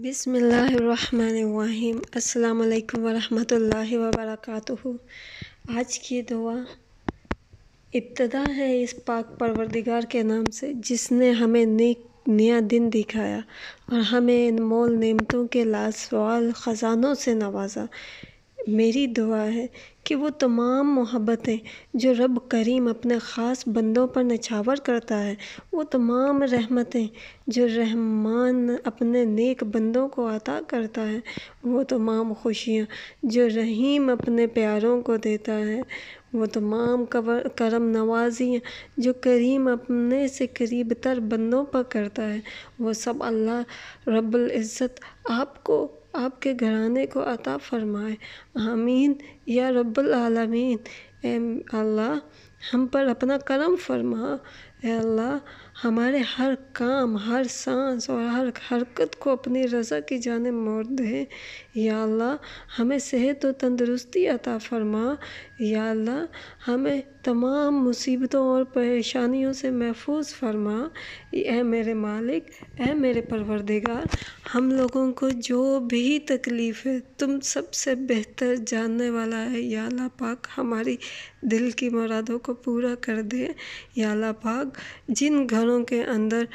बिसमीम् अल्लाम वरहमतुल्लाहि वबरकातुहु आज की दुआ इब्तदा है इस पाक परवरदिगार के नाम से जिसने हमें नेक नया दिन दिखाया और हमें इन मोल नेमतों के लाजवाल ख़जानों से नवाजा मेरी दुआ है कि वो तमाम मोहब्बतें जो रब करीम अपने ख़ास बंदों पर नछावर करता है वो तमाम रहमतें जो रहमान अपने नेक बंदों को अता करता है वो तमाम खुशियाँ जो रहीम अपने प्यारों को देता है वो तमाम कवर करम नवाजियाँ जो करीम अपने से करीब तर बंदों पर करता है वो सब अल्लाह रब्बुल इज़्ज़त आपको आपके घराने को अता फ़रमाए आमीन या रब्बल आलमीन अल्लाह हम पर अपना करम फरमा अल्लाह हमारे हर काम हर सांस और हर हरकत को अपनी रज़ा की जाने मोड़ दे या अल्लाह हमें सेहत और तंदुरुस्ती अता फरमा या अल्लाह हमें तमाम मुसीबतों और परेशानियों से महफूज फरमा ए मेरे मालिक ए मेरे परवरदिगार हम लोगों को जो भी तकलीफ़ है तुम सबसे बेहतर जानने वाला है या अल्लाह पाक हमारी दिल की मुरादों को को पूरा कर दे याला पाक जिन घरों के अंदर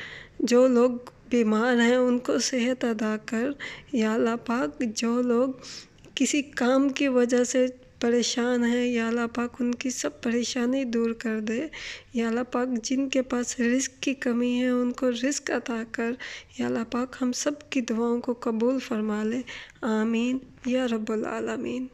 जो लोग बीमार हैं उनको सेहत अदा कर याला पाक जो लोग किसी काम की वजह से परेशान है या अल्लाह पाक उनकी सब परेशानी दूर कर दे या अल्लाह पाक जिनके पास रिस्क की कमी है उनको रिस्क अता कर या अल्लाह पाक हम सब की दुआओं को कबूल फरमा ले आमीन या रब्बुल आलमीन